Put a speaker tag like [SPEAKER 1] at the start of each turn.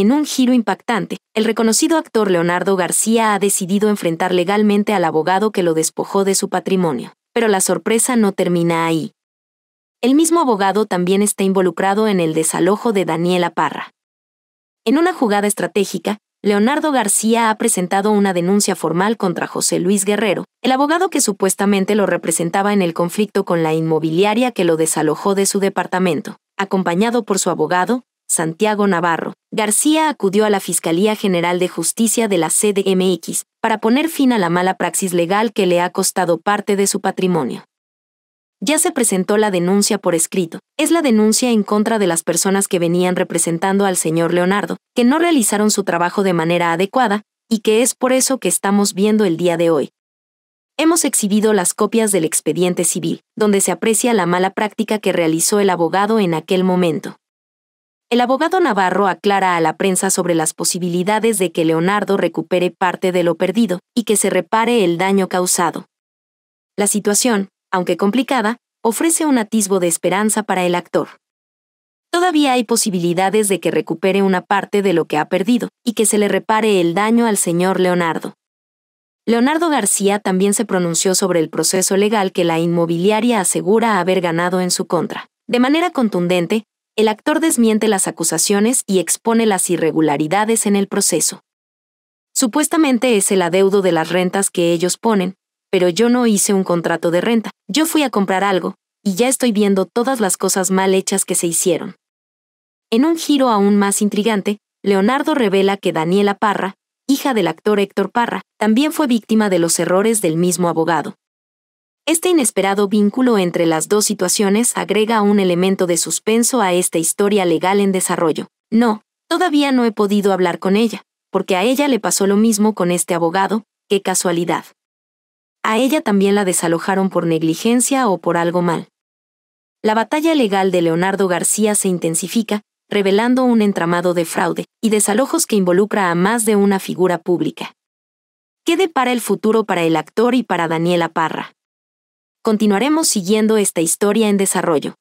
[SPEAKER 1] En un giro impactante, el reconocido actor Leonardo García ha decidido enfrentar legalmente al abogado que lo despojó de su patrimonio. Pero la sorpresa no termina ahí. El mismo abogado también está involucrado en el desalojo de Daniela Parra. En una jugada estratégica, Leonardo García ha presentado una denuncia formal contra José Luis Guerrero, el abogado que supuestamente lo representaba en el conflicto con la inmobiliaria que lo desalojó de su departamento, acompañado por su abogado, Santiago Navarro, García acudió a la Fiscalía General de Justicia de la CDMX para poner fin a la mala praxis legal que le ha costado parte de su patrimonio. Ya se presentó la denuncia por escrito. Es la denuncia en contra de las personas que venían representando al señor Leonardo, que no realizaron su trabajo de manera adecuada, y que es por eso que estamos viendo el día de hoy. Hemos exhibido las copias del expediente civil, donde se aprecia la mala práctica que realizó el abogado en aquel momento. El abogado Navarro aclara a la prensa sobre las posibilidades de que Leonardo recupere parte de lo perdido y que se repare el daño causado. La situación, aunque complicada, ofrece un atisbo de esperanza para el actor. Todavía hay posibilidades de que recupere una parte de lo que ha perdido y que se le repare el daño al señor Leonardo. Leonardo García también se pronunció sobre el proceso legal que la inmobiliaria asegura haber ganado en su contra. De manera contundente, el actor desmiente las acusaciones y expone las irregularidades en el proceso. Supuestamente es el adeudo de las rentas que ellos ponen, pero yo no hice un contrato de renta, yo fui a comprar algo, y ya estoy viendo todas las cosas mal hechas que se hicieron. En un giro aún más intrigante, Leonardo revela que Daniela Parra, hija del actor Héctor Parra, también fue víctima de los errores del mismo abogado. Este inesperado vínculo entre las dos situaciones agrega un elemento de suspenso a esta historia legal en desarrollo. No, todavía no he podido hablar con ella, porque a ella le pasó lo mismo con este abogado, qué casualidad. A ella también la desalojaron por negligencia o por algo mal. La batalla legal de Leonardo García se intensifica, revelando un entramado de fraude y desalojos que involucra a más de una figura pública. ¿Qué depara el futuro para el actor y para Daniela Parra? Continuaremos siguiendo esta historia en desarrollo.